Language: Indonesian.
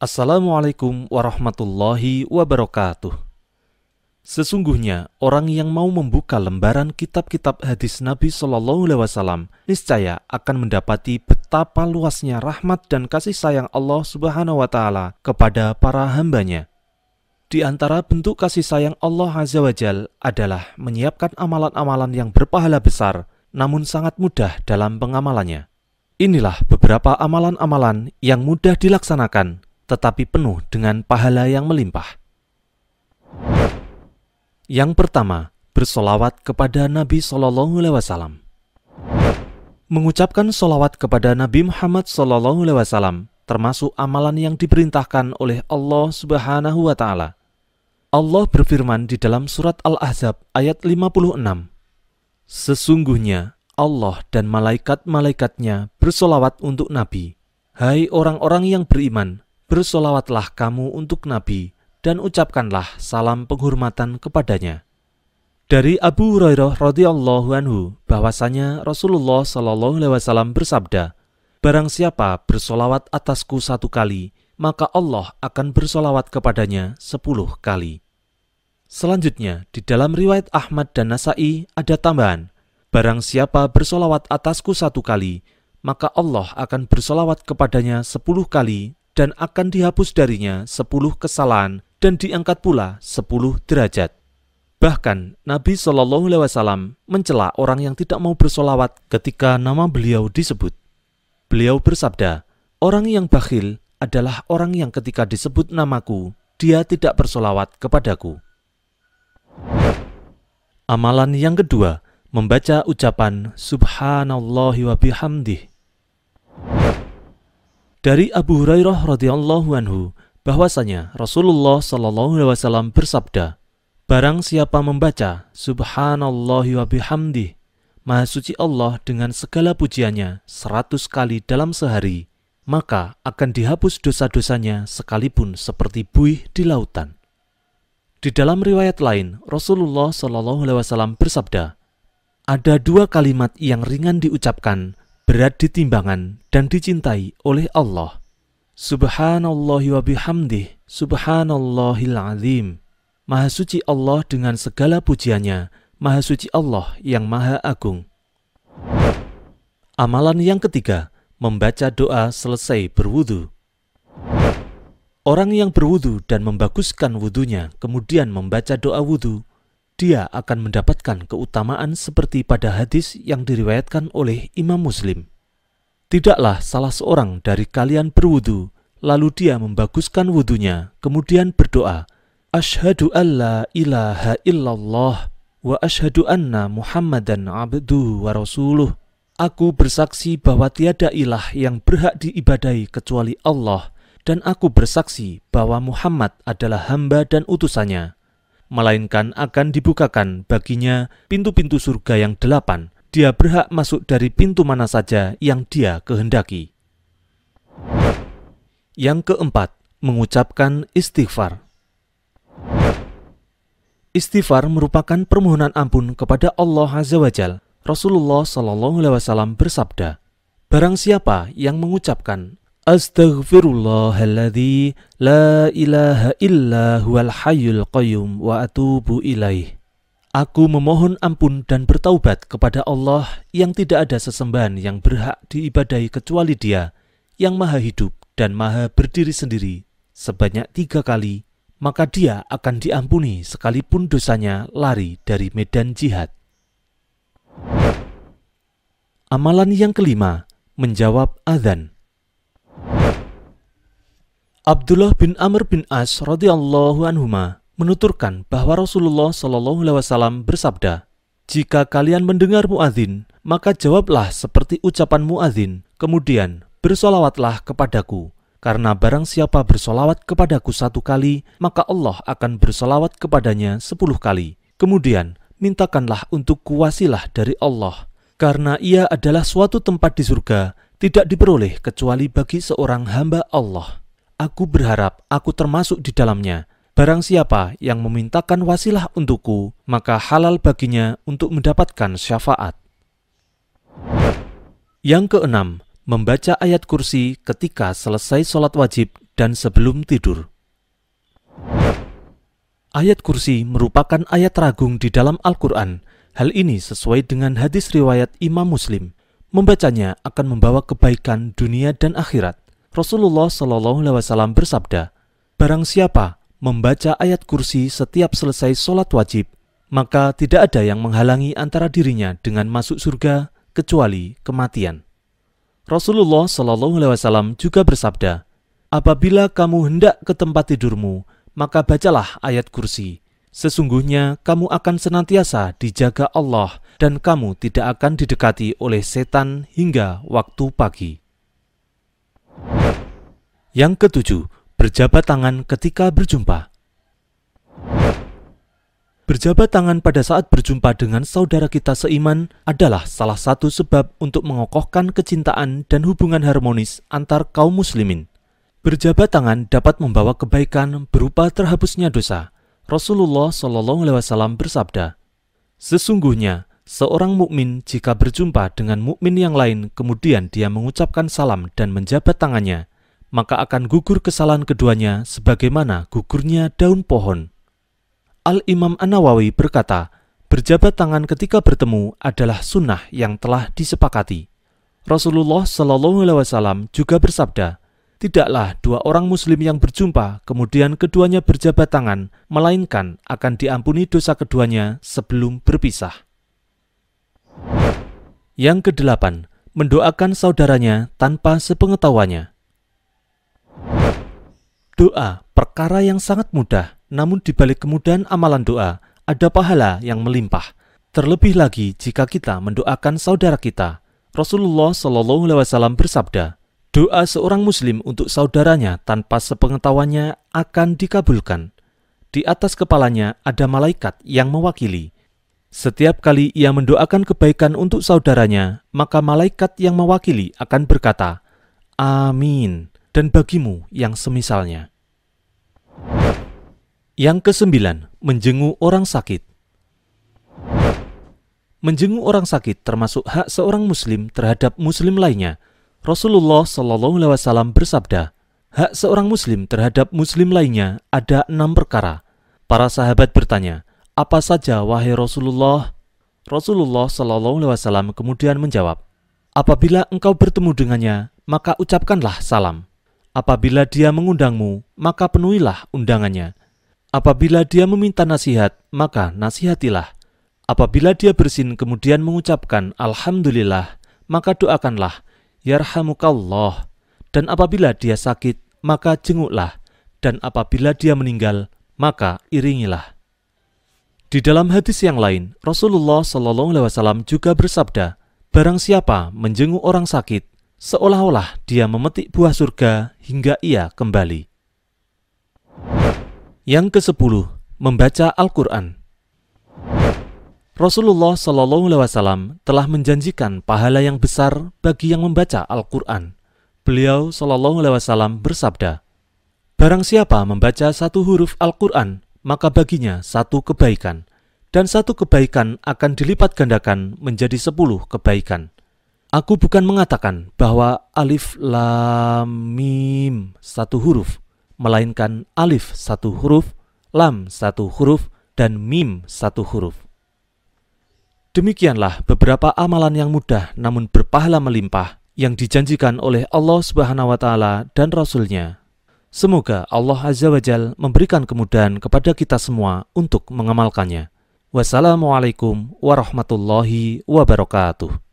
Assalamualaikum warahmatullahi wabarakatuh. Sesungguhnya orang yang mau membuka lembaran kitab-kitab hadis Nabi Shallallahu Alaihi Wasallam niscaya akan mendapati betapa luasnya rahmat dan kasih sayang Allah Subhanahu Wa Taala kepada para hambanya. Di antara bentuk kasih sayang Allah Azza wa adalah menyiapkan amalan-amalan yang berpahala besar namun sangat mudah dalam pengamalannya. Inilah beberapa amalan-amalan yang mudah dilaksanakan tetapi penuh dengan pahala yang melimpah. Yang pertama, bersolawat kepada Nabi Shallallahu Alaihi Wasallam. Mengucapkan solawat kepada Nabi Muhammad Shallallahu Alaihi Wasallam termasuk amalan yang diperintahkan oleh Allah Subhanahu wa taala. Allah berfirman di dalam surat Al-Ahzab ayat 56. Sesungguhnya Allah dan malaikat-malaikatnya bersolawat untuk Nabi. Hai orang-orang yang beriman, bersolawatlah kamu untuk Nabi dan ucapkanlah salam penghormatan kepadanya. Dari Abu Hurairah radhiyallahu anhu bahwasanya Rasulullah shallallahu alaihi wasallam bersabda, "Barang siapa bersolawat atasku satu kali, maka Allah akan bersolawat kepadanya sepuluh kali." Selanjutnya, di dalam riwayat Ahmad dan Nasai ada tambahan, Barang siapa bersolawat atasku satu kali, maka Allah akan bersolawat kepadanya sepuluh kali dan akan dihapus darinya sepuluh kesalahan dan diangkat pula sepuluh derajat. Bahkan Nabi Shallallahu Alaihi Wasallam mencela orang yang tidak mau bersolawat ketika nama beliau disebut. Beliau bersabda, orang yang bakhil adalah orang yang ketika disebut namaku, dia tidak bersolawat kepadaku. Amalan yang kedua, membaca ucapan Subhanallah wa bihamdih dari Abu Hurairah radhiyallahu anhu bahwasanya Rasulullah shallallahu alaihi wasallam bersabda, "Barang siapa membaca subhanallah wa bihamdi, Maha suci Allah dengan segala pujiannya seratus kali dalam sehari, maka akan dihapus dosa-dosanya sekalipun seperti buih di lautan." Di dalam riwayat lain, Rasulullah shallallahu alaihi wasallam bersabda, "Ada dua kalimat yang ringan diucapkan berat di timbangan dan dicintai oleh Allah. Subhanallah wa bihamdih, subhanallahil azim. Maha suci Allah dengan segala pujiannya, maha suci Allah yang maha agung. Amalan yang ketiga, membaca doa selesai berwudu. Orang yang berwudu dan membaguskan wudunya, kemudian membaca doa wudu, dia akan mendapatkan keutamaan seperti pada hadis yang diriwayatkan oleh Imam Muslim. Tidaklah salah seorang dari kalian berwudu, lalu dia membaguskan wudunya, kemudian berdoa, Ashadu an la ilaha illallah wa ashadu anna muhammadan abdu wa rasuluh. Aku bersaksi bahwa tiada ilah yang berhak diibadai kecuali Allah, dan aku bersaksi bahwa Muhammad adalah hamba dan utusannya melainkan akan dibukakan baginya pintu-pintu surga yang delapan. Dia berhak masuk dari pintu mana saja yang dia kehendaki. Yang keempat, mengucapkan istighfar. Istighfar merupakan permohonan ampun kepada Allah Azza wa Jal. Rasulullah Shallallahu alaihi wasallam bersabda, "Barang siapa yang mengucapkan Astaghfirullahaladzi la ilaha illa huwal hayyul qayyum wa atubu ilaih. Aku memohon ampun dan bertaubat kepada Allah yang tidak ada sesembahan yang berhak diibadai kecuali dia, yang maha hidup dan maha berdiri sendiri sebanyak tiga kali, maka dia akan diampuni sekalipun dosanya lari dari medan jihad. Amalan yang kelima, menjawab adhan. Abdullah bin Amr bin As radhiyallahu anhuma menuturkan bahwa Rasulullah shallallahu alaihi wasallam bersabda, "Jika kalian mendengar muadzin, maka jawablah seperti ucapan muadzin, kemudian bersolawatlah kepadaku." Karena barang siapa bersolawat kepadaku satu kali, maka Allah akan bersolawat kepadanya sepuluh kali. Kemudian, mintakanlah untuk kuasilah dari Allah. Karena ia adalah suatu tempat di surga tidak diperoleh kecuali bagi seorang hamba Allah. Aku berharap aku termasuk di dalamnya. Barang siapa yang memintakan wasilah untukku, maka halal baginya untuk mendapatkan syafaat. Yang keenam, membaca ayat kursi ketika selesai sholat wajib dan sebelum tidur. Ayat kursi merupakan ayat ragung di dalam Al-Quran. Hal ini sesuai dengan hadis riwayat Imam Muslim. Membacanya akan membawa kebaikan dunia dan akhirat. Rasulullah Shallallahu Alaihi Wasallam bersabda, "Barang siapa membaca ayat kursi setiap selesai sholat wajib, maka tidak ada yang menghalangi antara dirinya dengan masuk surga kecuali kematian." Rasulullah Shallallahu Alaihi Wasallam juga bersabda, "Apabila kamu hendak ke tempat tidurmu, maka bacalah ayat kursi. Sesungguhnya kamu akan senantiasa dijaga Allah dan kamu tidak akan didekati oleh setan hingga waktu pagi. Yang ketujuh, berjabat tangan ketika berjumpa. Berjabat tangan pada saat berjumpa dengan saudara kita seiman adalah salah satu sebab untuk mengokohkan kecintaan dan hubungan harmonis antar kaum muslimin. Berjabat tangan dapat membawa kebaikan berupa terhapusnya dosa, Rasulullah Shallallahu Alaihi Wasallam bersabda, "Sesungguhnya seorang mukmin jika berjumpa dengan mukmin yang lain, kemudian dia mengucapkan salam dan menjabat tangannya, maka akan gugur kesalahan keduanya sebagaimana gugurnya daun pohon." Al Imam An Nawawi berkata, "Berjabat tangan ketika bertemu adalah sunnah yang telah disepakati." Rasulullah Shallallahu Alaihi Wasallam juga bersabda, Tidaklah dua orang muslim yang berjumpa, kemudian keduanya berjabat tangan, melainkan akan diampuni dosa keduanya sebelum berpisah. Yang kedelapan, mendoakan saudaranya tanpa sepengetahuannya. Doa perkara yang sangat mudah, namun di balik kemudahan amalan doa, ada pahala yang melimpah. Terlebih lagi jika kita mendoakan saudara kita. Rasulullah Shallallahu Alaihi Wasallam bersabda, Doa seorang muslim untuk saudaranya tanpa sepengetahuannya akan dikabulkan. Di atas kepalanya ada malaikat yang mewakili. Setiap kali ia mendoakan kebaikan untuk saudaranya, maka malaikat yang mewakili akan berkata, Amin, dan bagimu yang semisalnya. Yang kesembilan, menjenguk orang sakit. Menjenguk orang sakit termasuk hak seorang muslim terhadap muslim lainnya – Rasulullah Shallallahu Alaihi Wasallam bersabda, hak seorang muslim terhadap muslim lainnya ada enam perkara. Para sahabat bertanya, apa saja wahai Rasulullah? Rasulullah Shallallahu Alaihi Wasallam kemudian menjawab, apabila engkau bertemu dengannya, maka ucapkanlah salam. Apabila dia mengundangmu, maka penuhilah undangannya. Apabila dia meminta nasihat, maka nasihatilah. Apabila dia bersin kemudian mengucapkan Alhamdulillah, maka doakanlah yarhamukallah. Dan apabila dia sakit, maka jenguklah. Dan apabila dia meninggal, maka iringilah. Di dalam hadis yang lain, Rasulullah SAW juga bersabda, "Barang siapa menjenguk orang sakit, seolah-olah dia memetik buah surga hingga ia kembali." Yang kesepuluh, membaca Al-Quran. Rasulullah Shallallahu Alaihi Wasallam telah menjanjikan pahala yang besar bagi yang membaca Al-Quran. Beliau Shallallahu Alaihi Wasallam bersabda, "Barang siapa membaca satu huruf Al-Quran, maka baginya satu kebaikan, dan satu kebaikan akan dilipat gandakan menjadi sepuluh kebaikan." Aku bukan mengatakan bahwa alif lam mim satu huruf, melainkan alif satu huruf, lam satu huruf, dan mim satu huruf. Demikianlah beberapa amalan yang mudah namun berpahala melimpah yang dijanjikan oleh Allah Subhanahu wa taala dan Rasulnya. Semoga Allah Azza wa Jal memberikan kemudahan kepada kita semua untuk mengamalkannya. Wassalamualaikum warahmatullahi wabarakatuh.